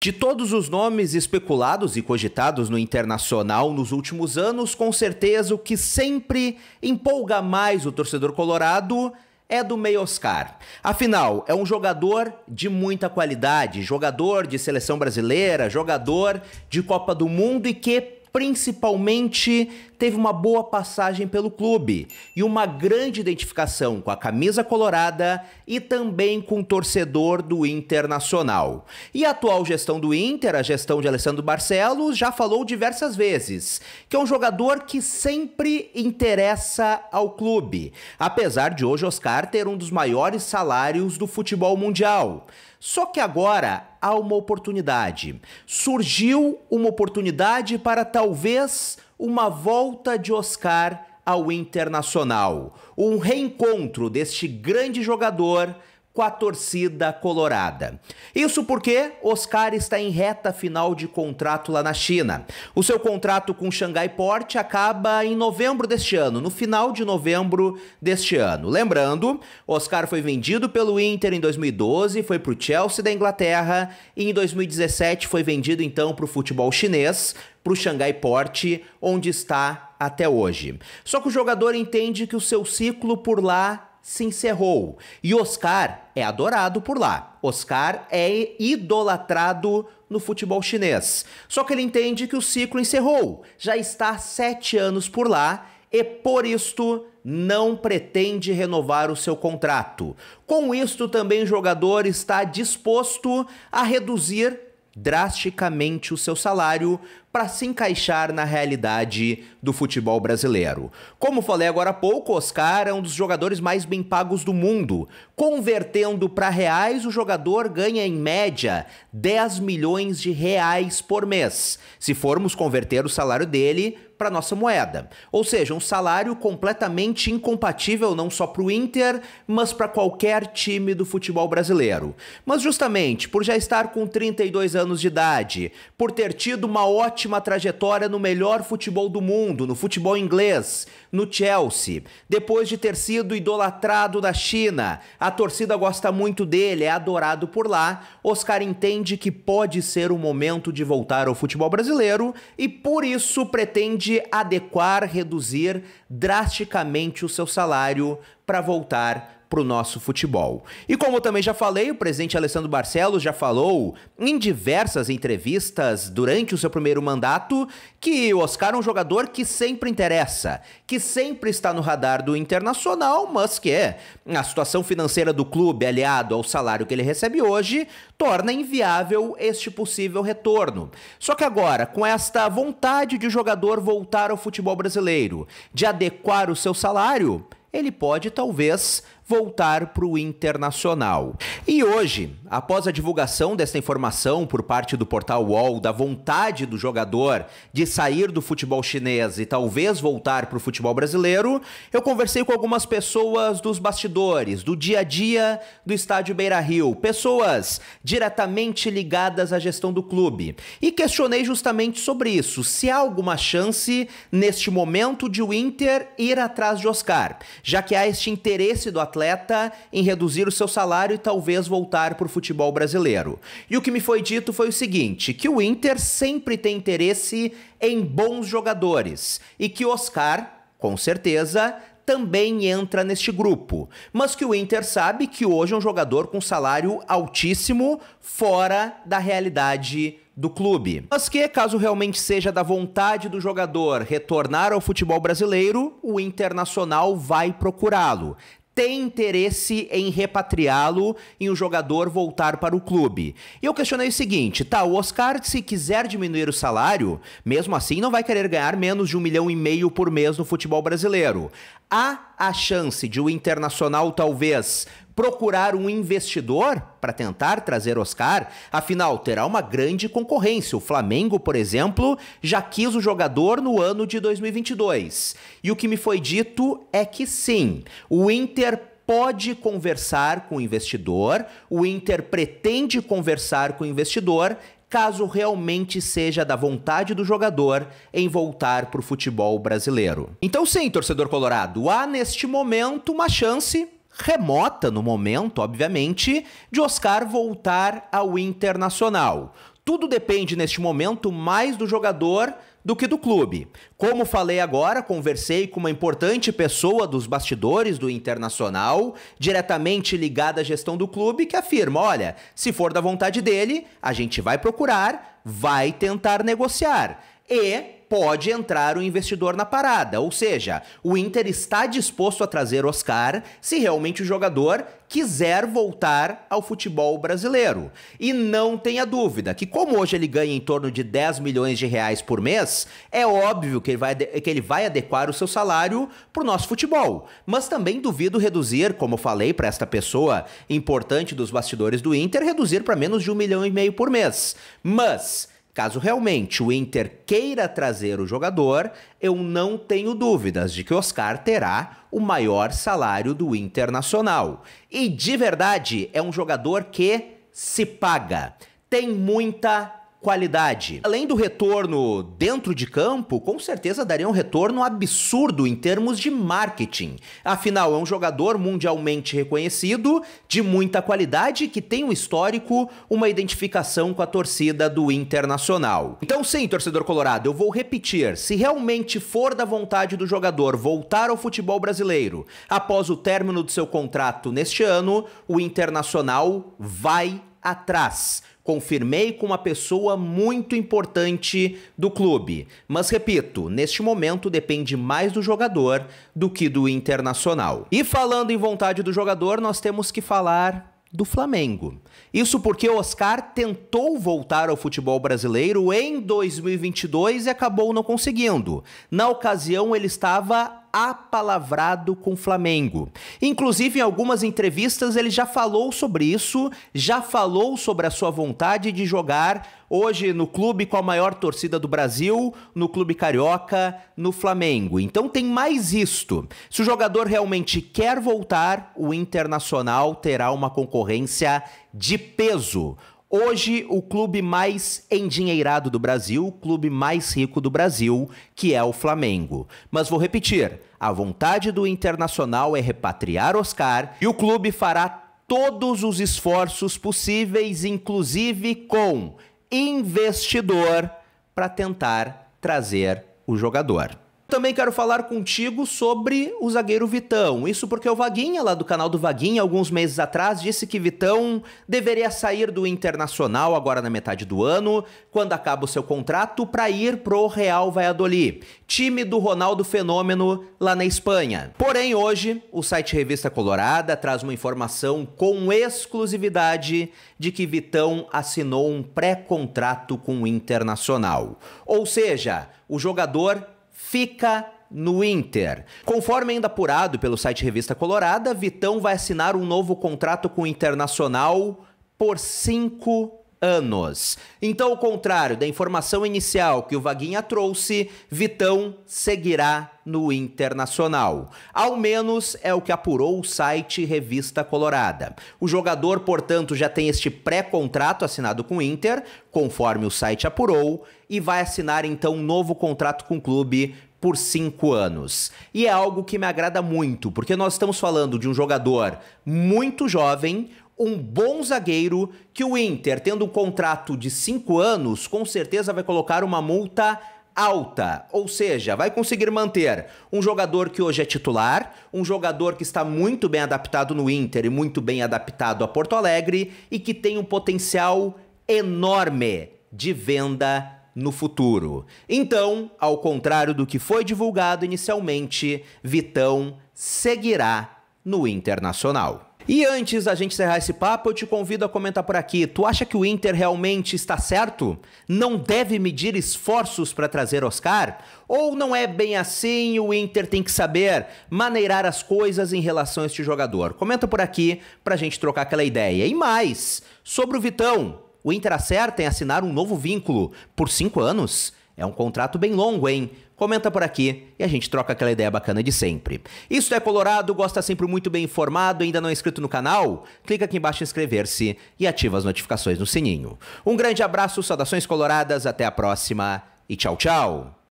De todos os nomes especulados e cogitados no internacional nos últimos anos, com certeza o que sempre empolga mais o torcedor colorado é do meio Oscar. Afinal, é um jogador de muita qualidade, jogador de seleção brasileira, jogador de Copa do Mundo e que principalmente teve uma boa passagem pelo clube e uma grande identificação com a camisa colorada e também com o torcedor do Internacional. E a atual gestão do Inter, a gestão de Alessandro Barcelos, já falou diversas vezes que é um jogador que sempre interessa ao clube, apesar de hoje Oscar ter um dos maiores salários do futebol mundial. Só que agora há uma oportunidade. Surgiu uma oportunidade para talvez uma volta de Oscar ao Internacional. Um reencontro deste grande jogador com a torcida colorada. Isso porque Oscar está em reta final de contrato lá na China. O seu contrato com Xangai Port acaba em novembro deste ano, no final de novembro deste ano. Lembrando, Oscar foi vendido pelo Inter em 2012, foi para o Chelsea da Inglaterra e em 2017 foi vendido então para o futebol chinês, para o Xangai Port, onde está até hoje. Só que o jogador entende que o seu ciclo por lá se encerrou. E Oscar é adorado por lá. Oscar é idolatrado no futebol chinês. Só que ele entende que o ciclo encerrou. Já está há sete anos por lá e por isto não pretende renovar o seu contrato. Com isto também o jogador está disposto a reduzir drasticamente o seu salário para se encaixar na realidade do futebol brasileiro. Como falei agora há pouco, Oscar é um dos jogadores mais bem pagos do mundo. Convertendo para reais, o jogador ganha em média 10 milhões de reais por mês. Se formos converter o salário dele para nossa moeda. Ou seja, um salário completamente incompatível não só para o Inter, mas para qualquer time do futebol brasileiro. Mas justamente por já estar com 32 anos de idade, por ter tido uma ótima ótima trajetória no melhor futebol do mundo, no futebol inglês, no Chelsea. Depois de ter sido idolatrado na China, a torcida gosta muito dele, é adorado por lá. Oscar entende que pode ser o momento de voltar ao futebol brasileiro e por isso pretende adequar, reduzir drasticamente o seu salário para voltar para o nosso futebol. E como eu também já falei, o presidente Alessandro Barcelos já falou em diversas entrevistas durante o seu primeiro mandato que o Oscar é um jogador que sempre interessa, que sempre está no radar do internacional, mas que é, a situação financeira do clube, aliado ao salário que ele recebe hoje, torna inviável este possível retorno. Só que agora, com esta vontade de o jogador voltar ao futebol brasileiro, de adequar o seu salário, ele pode talvez voltar para o internacional. E hoje, após a divulgação desta informação por parte do portal UOL da vontade do jogador de sair do futebol chinês e talvez voltar para o futebol brasileiro, eu conversei com algumas pessoas dos bastidores, do dia a dia do estádio Beira Rio, pessoas diretamente ligadas à gestão do clube, e questionei justamente sobre isso, se há alguma chance neste momento de o Inter ir atrás de Oscar, já que há este interesse do Atlético atleta em reduzir o seu salário e talvez voltar para o futebol brasileiro. E o que me foi dito foi o seguinte: que o Inter sempre tem interesse em bons jogadores e que Oscar, com certeza, também entra neste grupo, mas que o Inter sabe que hoje é um jogador com salário altíssimo fora da realidade do clube. Mas que, caso realmente seja da vontade do jogador retornar ao futebol brasileiro, o Internacional vai procurá-lo, tem interesse em repatriá-lo e um jogador voltar para o clube. E eu questionei o seguinte: tá, o Oscar, se quiser diminuir o salário, mesmo assim não vai querer ganhar menos de um milhão e meio por mês no futebol brasileiro. Há a chance de o internacional talvez procurar um investidor para tentar trazer Oscar, afinal terá uma grande concorrência. O Flamengo, por exemplo, já quis o jogador no ano de 2022. E o que me foi dito é que sim, o Inter pode conversar com o investidor, o Inter pretende conversar com o investidor, caso realmente seja da vontade do jogador em voltar para o futebol brasileiro. Então, sim, torcedor colorado, há neste momento uma chance remota no momento, obviamente, de Oscar voltar ao Internacional. Tudo depende neste momento mais do jogador do que do clube. Como falei agora, conversei com uma importante pessoa dos bastidores do Internacional, diretamente ligada à gestão do clube, que afirma: olha, se for da vontade dele, a gente vai procurar, vai tentar negociar. E pode entrar o investidor na parada. Ou seja, o Inter está disposto a trazer Oscar se realmente o jogador quiser voltar ao futebol brasileiro. E não tenha dúvida que, como hoje ele ganha em torno de 10 milhões de reais por mês, é óbvio que ele vai, que ele vai adequar o seu salário para o nosso futebol. Mas também duvido reduzir, como falei para esta pessoa importante dos bastidores do Inter, reduzir para menos de um milhão e meio por mês. Mas Caso realmente o Inter queira trazer o jogador, eu não tenho dúvidas de que Oscar terá o maior salário do Internacional. E de verdade, é um jogador que se paga. Tem muita qualidade. Além do retorno dentro de campo, com certeza daria um retorno absurdo em termos de marketing. Afinal, é um jogador mundialmente reconhecido, de muita qualidade, que tem um histórico, uma identificação com a torcida do Internacional. Então, sim, torcedor colorado, eu vou repetir: se realmente for da vontade do jogador voltar ao futebol brasileiro após o término do seu contrato neste ano, o Internacional vai atrás. Confirmei com uma pessoa muito importante do clube. Mas repito, neste momento depende mais do jogador do que do internacional. E falando em vontade do jogador, nós temos que falar do Flamengo. Isso porque o Oscar tentou voltar ao futebol brasileiro em 2022 e acabou não conseguindo. Na ocasião, ele estava apalavrado com o Flamengo. Inclusive, em algumas entrevistas, ele já falou sobre isso, já falou sobre a sua vontade de jogar hoje no clube com a maior torcida do Brasil, no clube carioca, no Flamengo. Então tem mais isto. Se o jogador realmente quer voltar, o Internacional terá uma concorrência de peso. Hoje, o clube mais endinheirado do Brasil, o clube mais rico do Brasil, que é o Flamengo. Mas vou repetir: a vontade do Internacional é repatriar Oscar e o clube fará todos os esforços possíveis, inclusive com investidor, para tentar trazer o jogador. Também quero falar contigo sobre o zagueiro Vitão. Isso porque o Vaguinha, lá do canal do Vaguinha, alguns meses atrás, disse que Vitão deveria sair do Internacional agora na metade do ano, quando acaba o seu contrato, para ir pro Real Valladolid, time do Ronaldo Fenômeno lá na Espanha. Porém, hoje, o site Revista Colorada traz uma informação com exclusividade de que Vitão assinou um pré-contrato com o Internacional. Ou seja, o jogador fica no Inter. Conforme ainda apurado pelo site Revista Colorada, Vitão vai assinar um novo contrato com o Internacional por cinco anos. Então, ao contrário da informação inicial que o Vaguinha trouxe, Vitão seguirá no Internacional. Ao menos é o que apurou o site Revista Colorada. O jogador, portanto, já tem este pré-contrato assinado com o Inter, conforme o site apurou, e vai assinar então um novo contrato com o clube por cinco anos. E é algo que me agrada muito, porque nós estamos falando de um jogador muito jovem, um bom zagueiro que o Inter, tendo um contrato de cinco anos, com certeza vai colocar uma multa alta, ou seja, vai conseguir manter um jogador que hoje é titular, um jogador que está muito bem adaptado no Inter e muito bem adaptado a Porto Alegre e que tem um potencial enorme de venda no futuro. Então, ao contrário do que foi divulgado inicialmente, Vitão seguirá no Internacional. E antes da gente encerrar esse papo, eu te convido a comentar por aqui. Tu acha que o Inter realmente está certo? Não deve medir esforços para trazer Oscar? Ou não é bem assim, o Inter tem que saber maneirar as coisas em relação a este jogador? Comenta por aqui para a gente trocar aquela ideia. E mais, sobre o Vitão. O Inter acerta em assinar um novo vínculo por cinco anos. É um contrato bem longo, hein? comenta por aqui e a gente troca aquela ideia bacana de sempre. Isso é Colorado, gosta sempre muito bem informado, ainda não é inscrito no canal? Clica aqui embaixo em inscrever-se e ativa as notificações no sininho. Um grande abraço, saudações coloradas, até a próxima e tchau, tchau!